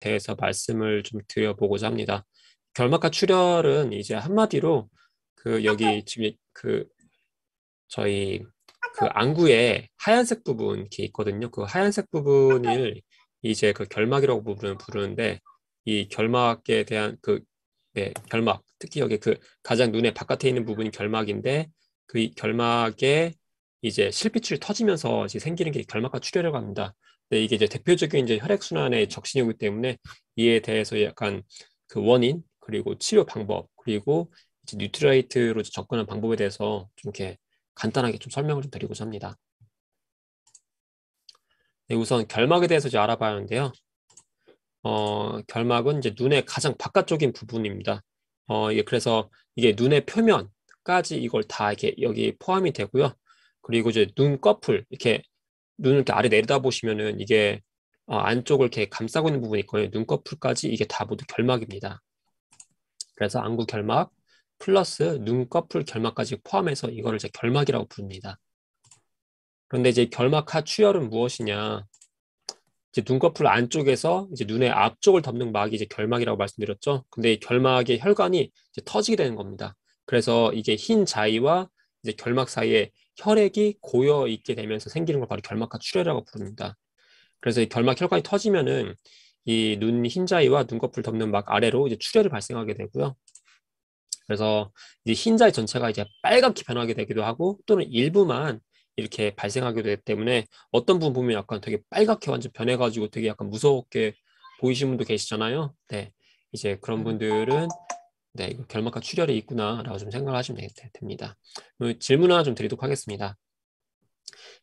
대해서 말씀을 좀 드려보고자 합니다. 결막과 출혈은 이제 한마디로 그 여기 지금 그 저희 그 안구에 하얀색 부분 이렇게 있거든요. 그 하얀색 부분을 이제 그 결막이라고 부르는 부르는데 이 결막에 대한 그 네, 결막 특히 여기 그 가장 눈에 바깥에 있는 부분이 결막인데 그 결막에 이제 실핏줄이 터지면서 이제 생기는 게 결막과 출혈이라고 합니다. 근데 네, 이게 이제 대표적인 이제 혈액순환의 적신이기 때문에 이에 대해서 약간 그 원인 그리고 치료 방법 그리고 이제 뉴트라이트로 접근하는 방법에 대해서 좀 이렇게 간단하게 좀 설명을 좀 드리고자 합니다. 네, 우선 결막에 대해서 이제 알아봐야 하는데요. 어, 결막은 이제 눈의 가장 바깥쪽인 부분입니다. 어, 예, 그래서 이게 눈의 표면까지 이걸 다 이렇게 여기 포함이 되고요. 그리고 이제 눈꺼풀 이렇게 눈을 이렇게 아래 내려다 보시면은 이게 어, 안쪽을 이렇게 감싸고 있는 부분이 있거든요. 눈꺼풀까지 이게 다 모두 결막입니다. 그래서 안구 결막 플러스 눈꺼풀 결막까지 포함해서 이거를 이제 결막이라고 부릅니다. 그런데 이제 결막하 추혈은 무엇이냐? 이제 눈꺼풀 안쪽에서 이제 눈의 앞쪽을 덮는 막이 이제 결막이라고 말씀드렸죠. 근데 이 결막의 혈관이 이제 터지게 되는 겁니다. 그래서 이게 흰 자이와 이제 결막 사이에 혈액이 고여 있게 되면서 생기는 걸 바로 결막과 출혈이라고 부릅니다. 그래서 이 결막 혈관이 터지면은 이 눈 흰자위와 눈꺼풀 덮는 막 아래로 이제 출혈이 발생하게 되고요. 그래서 이제 흰자위 전체가 이제 빨갛게 변하게 되기도 하고 또는 일부만 이렇게 발생하게 되기 때문에 어떤 분 보면 약간 되게 빨갛게 완전 변해가지고 되게 약간 무서웠게 보이신 분도 계시잖아요. 네. 이제 그런 음. 분들은 네, 이거 결막과 출혈이 있구나라고 좀 생각을 하시면 됩니다. 질문 하나 좀 드리도록 하겠습니다.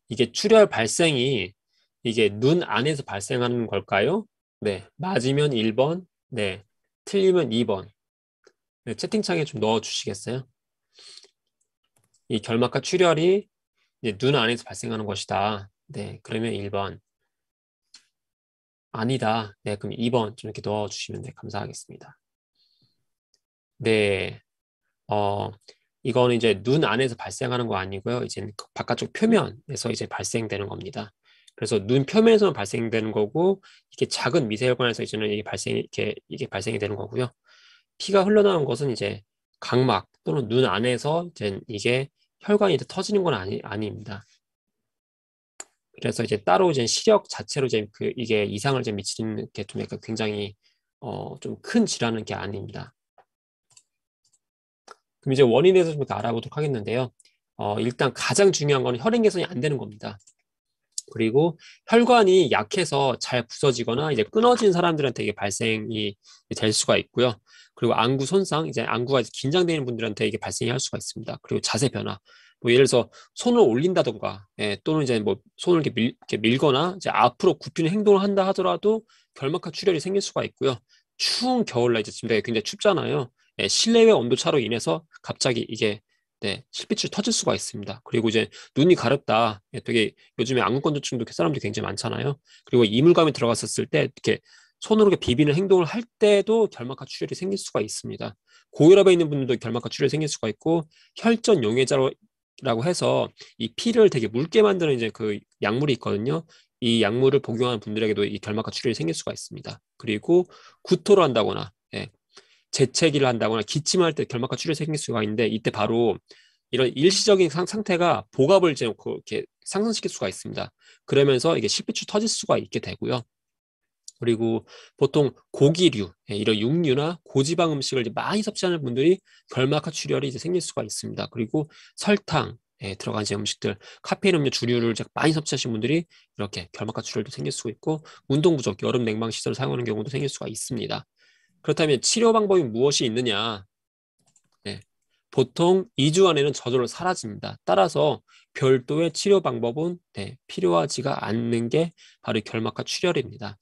이게 출혈 발생이 이게 눈 안에서 발생하는 걸까요? 네, 맞으면 1번, 네, 틀리면 2번. 네, 채팅창에 좀 넣어주시겠어요? 이 결막과 출혈이 눈 안에서 발생하는 것이다. 네, 그러면 1번. 아니다. 네, 그럼 2번 좀 이렇게 넣어주시면 네, 감사하겠습니다. 네. 어, 이거는 이제 눈 안에서 발생하는 거 아니고요. 이제 그 바깥쪽 표면에서 이제 발생되는 겁니다. 그래서 눈표면에서 발생되는 거고 이렇게 작은 미세혈관에서 이제는 이게 발생 이렇게 이게 발생이 되는 거고요. 피가 흘러나온 것은 이제 각막 또는 눈 안에서 이제 이게 혈관이 터지는 건 아니 아닙니다. 그래서 이제 따로 이제 시력 자체로 이제 그 이게 이상을 이제 미치는 게 좀 약간 굉장히 어 좀 큰 질환은 게 아닙니다. 그럼 이제 원인에 대해서 좀 알아보도록 하겠는데요. 어, 일단 가장 중요한 거는 혈행 개선이 안 되는 겁니다. 그리고 혈관이 약해서 잘 부서지거나 이제 끊어진 사람들한테 이게 발생이 될 수가 있고요. 그리고 안구 손상, 이제 안구가 긴장되는 분들한테 이게 발생이 할 수가 있습니다. 그리고 자세 변화. 뭐 예를 들어서 손을 올린다던가, 예, 또는 이제 뭐 손을 이렇게, 밀, 이렇게 밀거나 이제 앞으로 굽히는 행동을 한다 하더라도 결막하 출혈이 생길 수가 있고요. 추운 겨울날 이제 지금 되 굉장히 춥잖아요. 예, 실내외 온도 차로 인해서 갑자기 이게 네, 실핏줄 터질 수가 있습니다. 그리고 이제 눈이 가렵다. 예, 되게 요즘에 안구건조증도 사람들이 굉장히 많잖아요. 그리고 이물감이 들어갔었을 때 이렇게 손으로 이렇게 비비는 행동을 할 때도 결막하 출혈이 생길 수가 있습니다. 고혈압에 있는 분들도 결막하 출혈이 생길 수가 있고 혈전 용해자라고 해서 이 피를 되게 묽게 만드는 이제 그 약물이 있거든요. 이 약물을 복용하는 분들에게도 이 결막하 출혈이 생길 수가 있습니다. 그리고 구토를 한다거나 재채기를 한다거나 기침할 때결막과 출혈이 생길 수가 있는데 이때 바로 이런 일시적인 상, 태가 복압을 재놓고 이렇게 상승시킬 수가 있습니다. 그러면서 이게 실핏추 터질 수가 있게 되고요. 그리고 보통 고기류, 예, 이런 육류나 고지방 음식을 많이 섭취하는 분들이 결막과 출혈이 이제 생길 수가 있습니다. 그리고 설탕, 예, 들어간 음식들, 카페인 음료 주류를 많이 섭취하신 분들이 이렇게 결막과 출혈도 생길 수가 있고 운동 부족, 여름 냉방 시설을 사용하는 경우도 생길 수가 있습니다. 그렇다면 치료 방법이 무엇이 있느냐? 네. 보통 2주 안에는 저절로 사라집니다. 따라서 별도의 치료 방법은 네, 필요하지가 않는 게 바로 결막하 출혈입니다.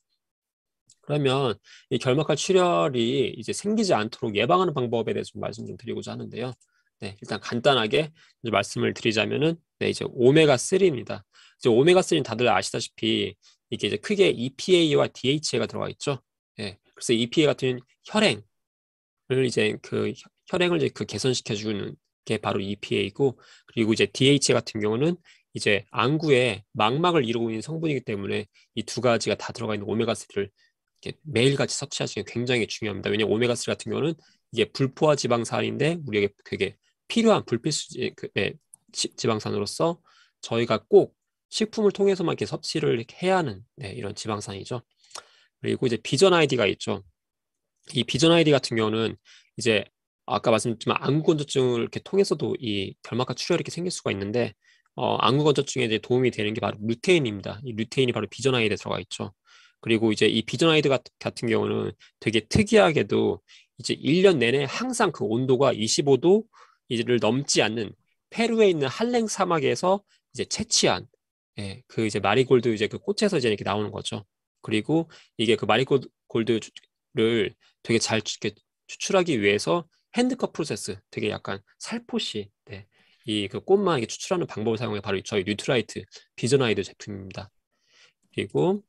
그러면 이 결막하 출혈이 이제 생기지 않도록 예방하는 방법에 대해서 좀 말씀 좀 드리고자 하는데요. 네, 일단 간단하게 말씀을 드리자면은 네, 이제 오메가 3입니다. 이제 오메가 3는 다들 아시다시피 이게 이제 크게 EPA와 DHA가 들어가 있죠. 예. 그래서 EPA 같은 혈행을 이제 그 혈행을 이제 그 개선시켜 주는 게 바로 EPA이고 그리고 이제 DHA 같은 경우는 이제 안구에 망막을 이루고 있는 성분이기 때문에 이 두 가지가 다 들어가 있는 오메가3를 매일같이 섭취하시는 게 굉장히 중요합니다. 왜냐하면 오메가3 같은 경우는 이게 불포화 지방산인데 우리에게 되게 필요한 불필수 그, 네, 지방산으로서 저희가 꼭 식품을 통해서만 이렇게 섭취를 해야 하는 네, 이런 지방산이죠. 그리고 이제 비전 아이디가 있죠. 이 비전 아이디 같은 경우는 이제 아까 말씀드렸지만 안구건조증을 이렇게 통해서도 이결막과 출혈이 이렇게 생길 수가 있는데 어, 안구건조증에 이제 도움이 되는 게 바로 루테인입니다. 이 루테인이 바로 비전 아이디에 들어가 있죠. 그리고 이제 이 비전 아이디 같, 같은 경우는 되게 특이하게도 이제 1년 내내 항상 그 온도가 25도를 이 넘지 않는 페루에 있는 한랭 사막에서 이제 채취한 예, 그 이제 마리골드 이제 그 꽃에서 이제 이렇게 나오는 거죠. 그리고 이게 그 마리골드를 되게 잘 추출하기 위해서 핸드컷 프로세스 되게 약간 살포시 네. 이 그 꽃만 이게 추출하는 방법을 사용해 바로 저희 뉴트라이트 비전아이드 제품입니다. 그리고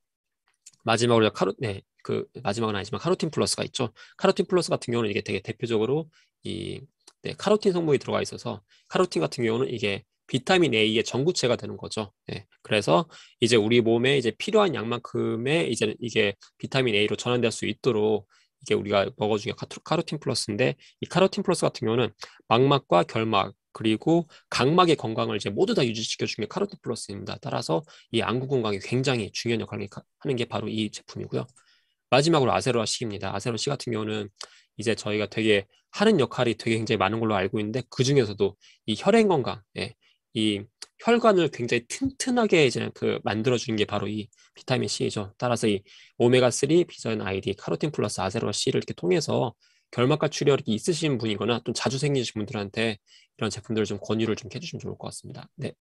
마지막으로 카로 네, 그 마지막은 아니지만 카로틴 플러스가 있죠. 카로틴 플러스 같은 경우는 이게 되게 대표적으로 이 네, 카로틴 성분이 들어가 있어서 카로틴 같은 경우는 이게 비타민 A의 전구체가 되는 거죠. 네. 그래서 이제 우리 몸에 이제 필요한 양만큼의 이제 이게 비타민 A로 전환될 수 있도록 이게 우리가 먹어주게 카로틴 플러스인데 이 카로틴 플러스 같은 경우는 망막과 결막 그리고 각막의 건강을 이제 모두 다 유지시켜 주는 게 카로틴 플러스입니다. 따라서 이 안구 건강에 굉장히 중요한 역할을 하는 게 바로 이 제품이고요. 마지막으로 아세로아식입니다. 아세로식 같은 경우는 이제 저희가 되게 하는 역할이 되게 굉장히 많은 걸로 알고 있는데 그 중에서도 이 혈행 건강, 예, 이 혈관을 굉장히 튼튼하게 이제 그 만들어주는 게 바로 이 비타민 C죠. 따라서 이 오메가 3, 비전 아이디, 카로틴 플러스 아세로와 C를 이렇게 통해서 결막과 출혈이 있으신 분이거나 또 자주 생기신 분들한테 이런 제품들을 좀 권유를 좀 해주시면 좋을 것 같습니다. 네.